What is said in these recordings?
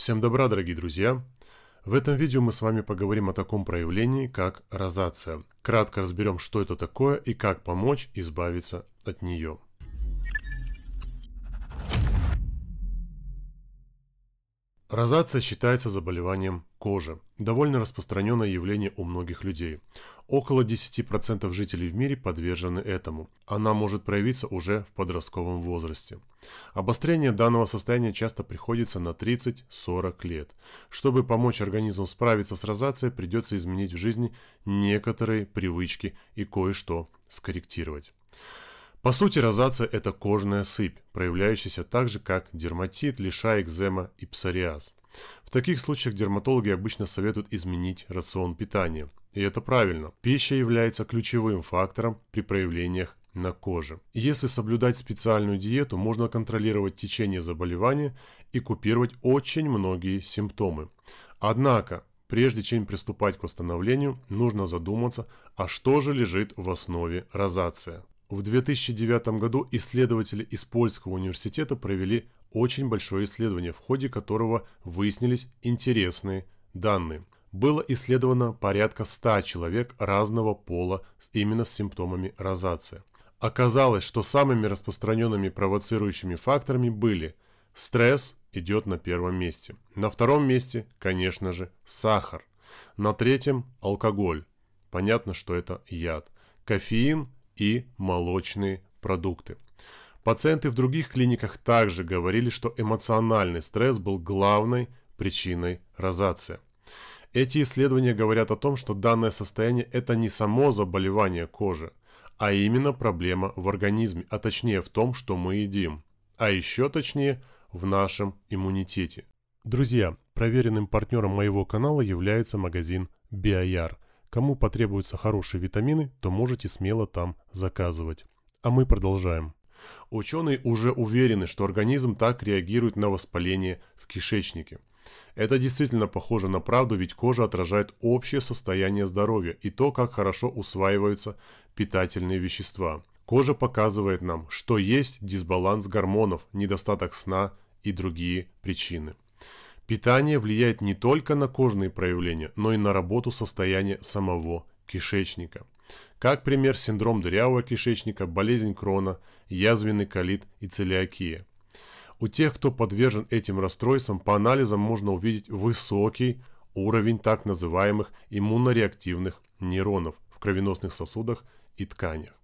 Всем добра, дорогие друзья! В этом видео мы с вами поговорим о таком проявлении, как розация. Кратко разберем, что это такое и как помочь избавиться от нее. Розация считается заболеванием кожи. Довольно распространенное явление у многих людей. Около 10% жителей в мире подвержены этому. Она может проявиться уже в подростковом возрасте. Обострение данного состояния часто приходится на 30-40 лет. Чтобы помочь организму справиться с розацией, придется изменить в жизни некоторые привычки и кое-что скорректировать. По сути, розация – это кожная сыпь, проявляющаяся так же, как дерматит, лиша, экзема и псориаз. В таких случаях дерматологи обычно советуют изменить рацион питания. И это правильно. Пища является ключевым фактором при проявлениях на коже. Если соблюдать специальную диету, можно контролировать течение заболевания и купировать очень многие симптомы. Однако, прежде чем приступать к восстановлению, нужно задуматься, а что же лежит в основе розация. В 2009 году исследователи из Польского университета провели очень большое исследование, в ходе которого выяснились интересные данные. Было исследовано порядка 100 человек разного пола именно с симптомами розации. Оказалось, что самыми распространенными провоцирующими факторами были стресс идет на первом месте. На втором месте, конечно же, сахар. На третьем – алкоголь. Понятно, что это яд. Кофеин – и молочные продукты. Пациенты в других клиниках также говорили, что эмоциональный стресс был главной причиной розация. Эти исследования говорят о том, что данное состояние – это не само заболевание кожи, а именно проблема в организме, а точнее в том, что мы едим, а еще точнее в нашем иммунитете. Друзья, проверенным партнером моего канала является магазин Биояр – Кому потребуются хорошие витамины, то можете смело там заказывать. А мы продолжаем. Ученые уже уверены, что организм так реагирует на воспаление в кишечнике. Это действительно похоже на правду, ведь кожа отражает общее состояние здоровья и то, как хорошо усваиваются питательные вещества. Кожа показывает нам, что есть дисбаланс гормонов, недостаток сна и другие причины. Питание влияет не только на кожные проявления, но и на работу состояния самого кишечника. Как пример синдром дырявого кишечника, болезнь крона, язвенный колит и целиакия. У тех, кто подвержен этим расстройствам, по анализам можно увидеть высокий уровень так называемых иммунореактивных нейронов в кровеносных сосудах и тканях.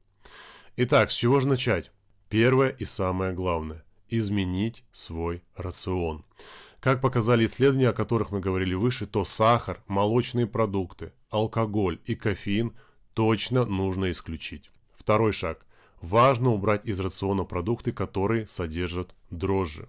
Итак, с чего же начать? Первое и самое главное – изменить свой рацион. Как показали исследования, о которых мы говорили выше, то сахар, молочные продукты, алкоголь и кофеин точно нужно исключить. Второй шаг. Важно убрать из рациона продукты, которые содержат дрожжи.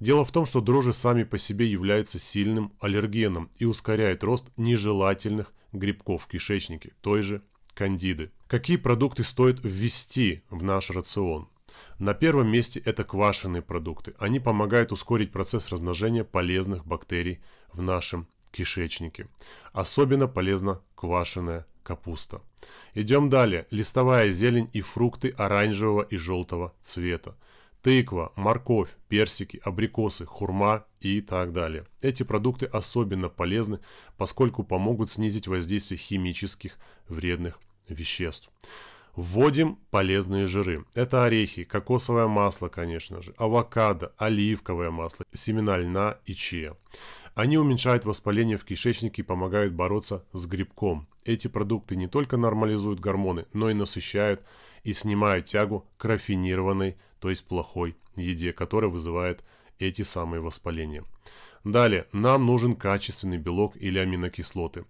Дело в том, что дрожжи сами по себе являются сильным аллергеном и ускоряют рост нежелательных грибков в кишечнике, той же кандиды. Какие продукты стоит ввести в наш рацион? На первом месте это квашеные продукты. Они помогают ускорить процесс размножения полезных бактерий в нашем кишечнике. Особенно полезна квашеная капуста. Идем далее. Листовая зелень и фрукты оранжевого и желтого цвета. Тыква, морковь, персики, абрикосы, хурма и так далее. Эти продукты особенно полезны, поскольку помогут снизить воздействие химических вредных веществ. Вводим полезные жиры. Это орехи, кокосовое масло, конечно же, авокадо, оливковое масло, семена льна и чия. Они уменьшают воспаление в кишечнике и помогают бороться с грибком. Эти продукты не только нормализуют гормоны, но и насыщают и снимают тягу к рафинированной, то есть плохой еде, которая вызывает эти самые воспаления. Далее, нам нужен качественный белок или аминокислоты.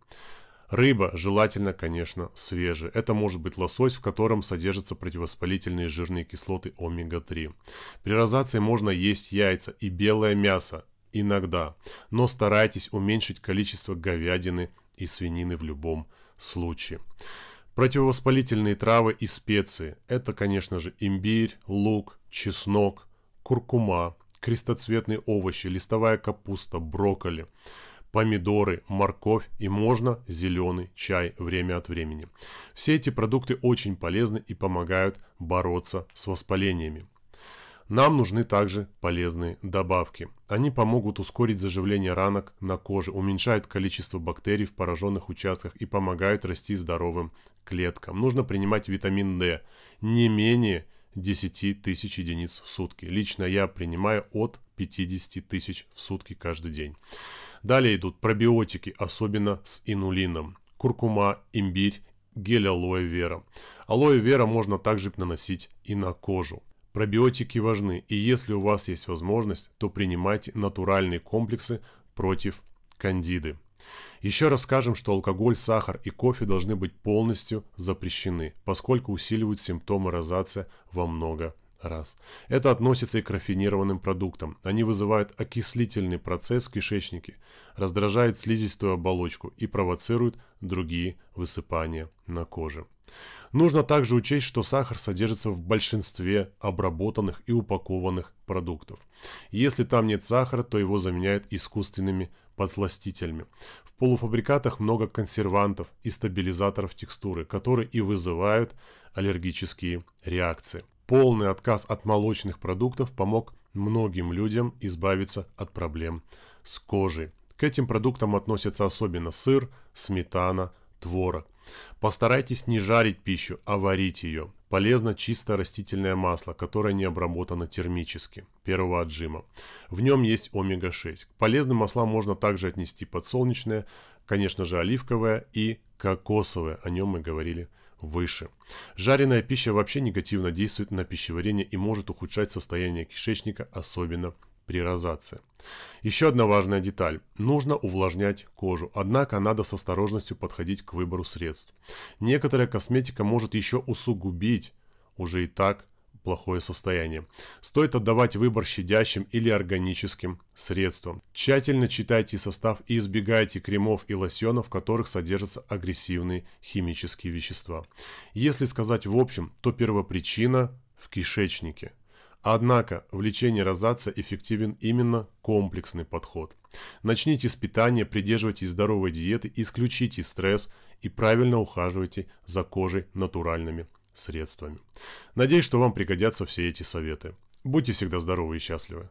Рыба, желательно, конечно, свежая. Это может быть лосось, в котором содержатся противовоспалительные жирные кислоты омега-3. При розации можно есть яйца и белое мясо, иногда. Но старайтесь уменьшить количество говядины и свинины в любом случае. Противовоспалительные травы и специи. Это, конечно же, имбирь, лук, чеснок, куркума, крестоцветные овощи, листовая капуста, брокколи помидоры, морковь и можно зеленый чай время от времени. Все эти продукты очень полезны и помогают бороться с воспалениями. Нам нужны также полезные добавки. Они помогут ускорить заживление ранок на коже, уменьшают количество бактерий в пораженных участках и помогают расти здоровым клеткам. Нужно принимать витамин D не менее 10 тысяч единиц в сутки. Лично я принимаю от 50 тысяч в сутки каждый день. Далее идут пробиотики, особенно с инулином. Куркума, имбирь, гель алоэ вера. Алоэ вера можно также наносить и на кожу. Пробиотики важны, и если у вас есть возможность, то принимайте натуральные комплексы против кандиды. Еще раз скажем, что алкоголь, сахар и кофе должны быть полностью запрещены, поскольку усиливают симптомы розация во много раз. Это относится и к рафинированным продуктам. Они вызывают окислительный процесс в кишечнике, раздражают слизистую оболочку и провоцируют другие высыпания на коже. Нужно также учесть, что сахар содержится в большинстве обработанных и упакованных продуктов. Если там нет сахара, то его заменяют искусственными подсластителями. В полуфабрикатах много консервантов и стабилизаторов текстуры, которые и вызывают аллергические реакции. Полный отказ от молочных продуктов помог многим людям избавиться от проблем с кожей. К этим продуктам относятся особенно сыр, сметана, творог. Постарайтесь не жарить пищу, а варить ее. Полезно чисто растительное масло, которое не обработано термически, первого отжима. В нем есть омега-6. К полезным маслам можно также отнести подсолнечное, конечно же оливковое и кокосовое, о нем мы говорили ранее выше. Жареная пища вообще негативно действует на пищеварение и может ухудшать состояние кишечника, особенно при розации. Еще одна важная деталь. Нужно увлажнять кожу, однако надо с осторожностью подходить к выбору средств. Некоторая косметика может еще усугубить уже и так плохое состояние. Стоит отдавать выбор щадящим или органическим средствам. Тщательно читайте состав и избегайте кремов и лосьонов, в которых содержатся агрессивные химические вещества. Если сказать в общем, то первопричина в кишечнике. Однако в лечении розаца эффективен именно комплексный подход. Начните с питания, придерживайтесь здоровой диеты, исключите стресс и правильно ухаживайте за кожей натуральными средствами. Надеюсь, что вам пригодятся все эти советы. Будьте всегда здоровы и счастливы.